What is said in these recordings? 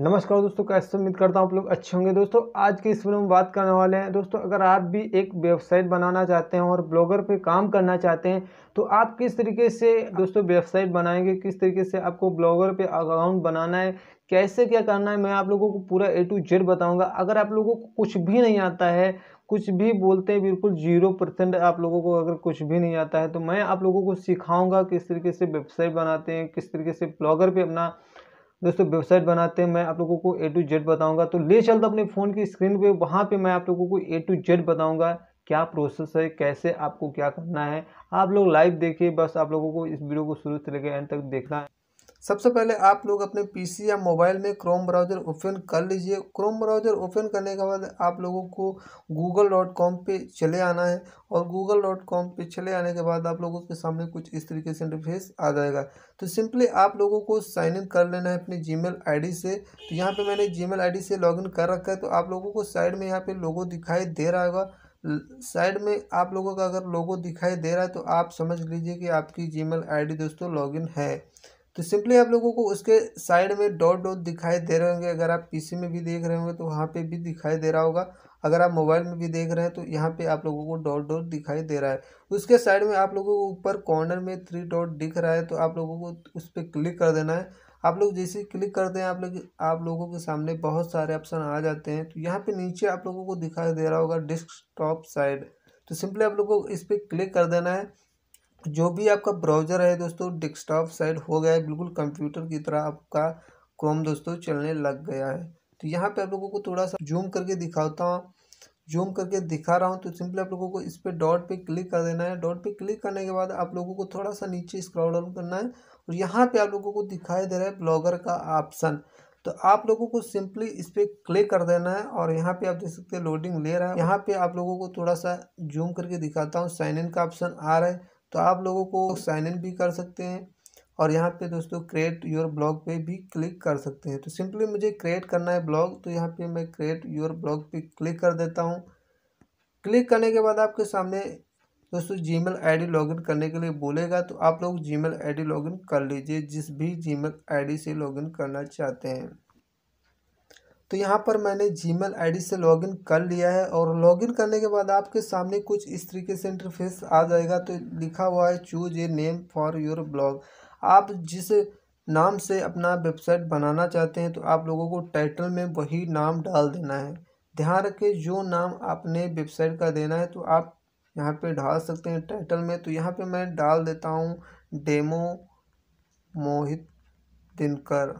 नमस्कार दोस्तों कैसे उम्मीद करता हूँ आप लोग अच्छे होंगे दोस्तों आज के इस वीडियो में बात करने वाले हैं दोस्तों अगर आप भी एक वेबसाइट बनाना चाहते हैं और ब्लॉगर पे काम करना चाहते हैं तो आप किस तरीके से दोस्तों वेबसाइट बनाएंगे किस तरीके से आपको ब्लॉगर पे अकाउंट बनाना है कैसे क्या करना है मैं आप लोगों को पूरा ए टू जेड बताऊँगा अगर आप लोगों को कुछ भी नहीं आता है कुछ भी बोलते हैं बिल्कुल जीरो परसेंट आप लोगों को अगर कुछ भी नहीं आता है तो मैं आप लोगों को सिखाऊंगा किस तरीके से वेबसाइट बनाते हैं किस तरीके से ब्लॉगर पे अपना दोस्तों वेबसाइट बनाते हैं मैं आप लोगों को ए टू जेड बताऊंगा तो ले चलता अपने फ़ोन की स्क्रीन पे वहाँ पे मैं आप लोगों को ए टू जेड बताऊंगा क्या प्रोसेस है कैसे आपको क्या करना है आप लोग लाइव देखिए बस आप लोगों को इस वीडियो को शुरू से लेकर एंड तक देखना है सबसे पहले आप लोग अपने पीसी या मोबाइल में क्रोम ब्राउज़र ओपन कर लीजिए क्रोम ब्राउज़र ओपन करने के बाद आप लोगों को गूगल डॉट कॉम पर चले आना है और गूगल डॉट कॉम पर चले आने के बाद आप लोगों के सामने कुछ इस तरीके से इंटरफेस आ जाएगा तो सिंपली आप लोगों को साइन इन कर लेना है अपनी जी मेल से तो यहाँ पर मैंने जी मेल से लॉगिन कर रखा है तो आप लोगों को साइड में यहाँ पर लोगो दिखाई दे रहा होगा साइड में आप लोगों का अगर लोगो दिखाई दे रहा है तो आप समझ लीजिए कि आपकी जी मेल दोस्तों इन है तो सिंपली आप लोगों को उसके साइड में डॉट डॉट दिखाई दे रहे होंगे अगर आप पीसी में भी देख रहे होंगे तो वहाँ पे भी दिखाई दे रहा होगा अगर आप मोबाइल में भी देख रहे हैं तो यहाँ पे आप लोगों को डॉट डॉट दिखाई दे रहा है उसके साइड में आप लोगों को ऊपर कॉर्नर में थ्री डॉट दिख रहा है तो आप लोगों को उस पर क्लिक कर देना है आप लोग जैसे क्लिक करते हैं आप लोग आप लोगों के सामने बहुत सारे ऑप्शन आ जाते हैं तो यहाँ पर नीचे आप लोगों को दिखाई दे रहा होगा डिस्क साइड तो सिंपली आप लोगों को इस पर क्लिक कर देना है जो भी आपका ब्राउज़र है दोस्तों डेस्कटॉप साइड हो गया है बिल्कुल कंप्यूटर की तरह आपका क्रोम दोस्तों चलने लग गया है तो यहाँ पे आप लोगों को थोड़ा सा जूम करके दिखाता हूँ जूम करके दिखा रहा हूँ तो सिंपली आप लोगों को इस पर डॉट पे क्लिक कर देना है डॉट पे क्लिक करने के बाद आप लोगों को थोड़ा सा नीचे स्क्रॉल डाउन करना है और यहाँ पे आप लोगों को दिखाई दे रहा है ब्लॉगर का ऑप्शन तो आप लोगों को सिंपली इस पर क्लिक कर देना है और यहाँ पे आप देख सकते हैं लोडिंग ले रहा है यहाँ पे आप लोगों को थोड़ा सा जूम करके दिखाता हूँ साइन इन का ऑप्शन आ रहा है तो आप लोगों को साइन इन भी कर सकते हैं और यहाँ पे दोस्तों क्रिएट योर ब्लॉग पे भी क्लिक कर सकते हैं तो सिंपली मुझे क्रिएट करना है ब्लॉग तो यहाँ पे मैं क्रिएट योर ब्लॉग पे क्लिक कर देता हूँ क्लिक करने के बाद आपके सामने दोस्तों जी मेल आई लॉगिन करने के लिए बोलेगा तो आप लोग जी मेल आई लॉगिन कर लीजिए जिस भी जी मेल आई से लॉगिन करना चाहते हैं तो यहाँ पर मैंने जी मेल से लॉगिन कर लिया है और लॉगिन करने के बाद आपके सामने कुछ इस तरीके से इंटरफेस आ जाएगा तो लिखा हुआ है choose a name for your blog आप जिस नाम से अपना वेबसाइट बनाना चाहते हैं तो आप लोगों को टाइटल में वही नाम डाल देना है ध्यान रखें जो नाम आपने वेबसाइट का देना है तो आप यहाँ पे डाल सकते हैं टाइटल में तो यहाँ पे मैं डाल देता हूँ डेमो मोहित दिनकर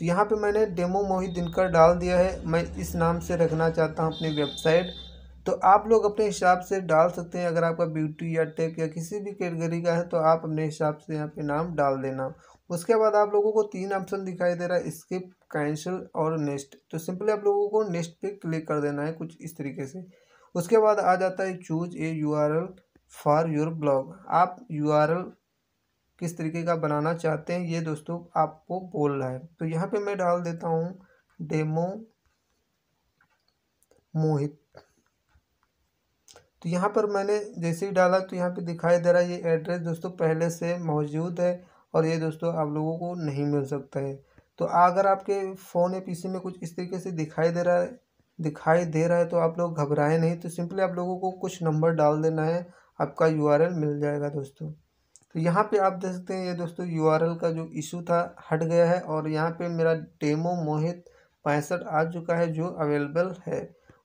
तो यहाँ पे मैंने डेमो मोहित दिनकर डाल दिया है मैं इस नाम से रखना चाहता हूँ अपनी वेबसाइट तो आप लोग अपने हिसाब से डाल सकते हैं अगर आपका ब्यूटी या टेक या किसी भी कैटेगरी का है तो आप अपने हिसाब से यहाँ पे नाम डाल देना उसके बाद आप लोगों को तीन ऑप्शन दिखाई दे रहा है स्किप कैंसिल और नेक्स्ट तो सिंपली आप लोगों को नेक्स्ट पे क्लिक कर देना है कुछ इस तरीके से उसके बाद आ जाता है choose a U R L for your blog आप यू आर एल किस तरीके का बनाना चाहते हैं ये दोस्तों आपको बोलना है तो यहाँ पे मैं डाल देता हूँ डेमो मोहित तो यहाँ पर मैंने जैसे ही डाला तो यहाँ पे दिखाई दे रहा है ये एड्रेस दोस्तों पहले से मौजूद है और ये दोस्तों आप लोगों को नहीं मिल सकता है तो अगर आपके फ़ोन या पीसी में कुछ इस तरीके से दिखाई दे रहा है दिखाई दे रहा है तो आप लोग घबराए नहीं तो सिंपली आप लोगों को कुछ नंबर डाल देना है आपका यूआरएल मिल जाएगा दोस्तों तो यहाँ पे आप देख सकते हैं ये दोस्तों यूआरएल का जो इशू था हट गया है और यहाँ पे मेरा डेमो मोहित पैंसठ आ चुका है जो अवेलेबल है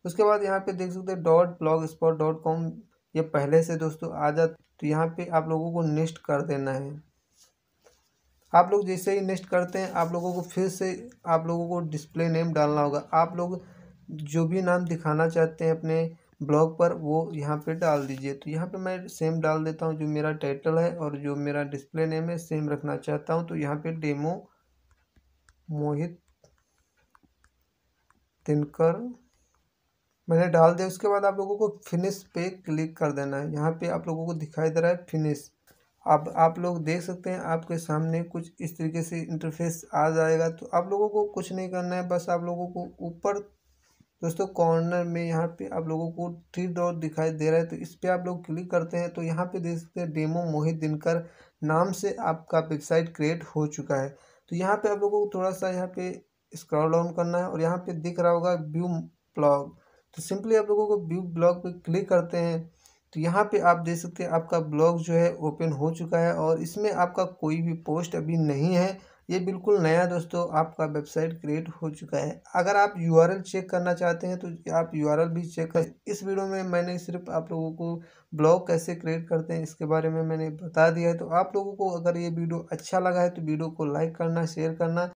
उसके बाद यहाँ पे देख सकते हैं dot blog spot dot com ये पहले से दोस्तों आ जा तो यहाँ पे आप लोगों को नेस्ट कर देना है आप लोग जैसे ही नेस्ट करते हैं आप लोगों को फिर से आप लोगों को डिस्प्ले नेम डालना होगा आप लोग जो भी नाम दिखाना चाहते हैं अपने ब्लॉग पर वो यहाँ पे डाल दीजिए तो यहाँ पे मैं सेम डाल देता हूँ जो मेरा टाइटल है और जो मेरा डिस्प्ले नेम है सेम रखना चाहता हूँ तो यहाँ पे डेमो मोहित दिनकर मैंने डाल दिया उसके बाद आप लोगों को फिनिश पे क्लिक कर देना है यहाँ पे आप लोगों को दिखाई दे रहा है फिनिश अब आप लोग देख सकते हैं आपके सामने कुछ इस तरीके से इंटरफेस आ जाएगा तो आप लोगों को कुछ नहीं करना है बस आप लोगों को ऊपर दोस्तों कॉर्नर में यहाँ पे आप लोगों को थ्री डॉट दिखाई दे रहा है तो इस पर आप लोग क्लिक करते हैं तो यहाँ पे देख सकते हैं डेमो मोहित दिनकर नाम से आपका वेबसाइट क्रिएट हो चुका है तो यहाँ पे आप लोगों को थोड़ा सा यहाँ पे स्क्रॉल डाउन करना है और यहाँ पे दिख रहा होगा व्यू ब्लॉग तो सिंपली आप लोगों को व्यू ब्लॉग पर क्लिक करते हैं तो यहाँ पर आप देख सकते हैं आपका ब्लॉग जो है ओपन हो चुका है और इसमें आपका कोई भी पोस्ट अभी नहीं है ये बिल्कुल नया दोस्तों आपका वेबसाइट क्रिएट हो चुका है अगर आप यू चेक करना चाहते हैं तो आप यू भी चेक कर इस वीडियो में मैंने सिर्फ आप लोगों को ब्लॉग कैसे क्रिएट करते हैं इसके बारे में मैंने बता दिया है तो आप लोगों को अगर ये वीडियो अच्छा लगा है तो वीडियो को लाइक करना शेयर करना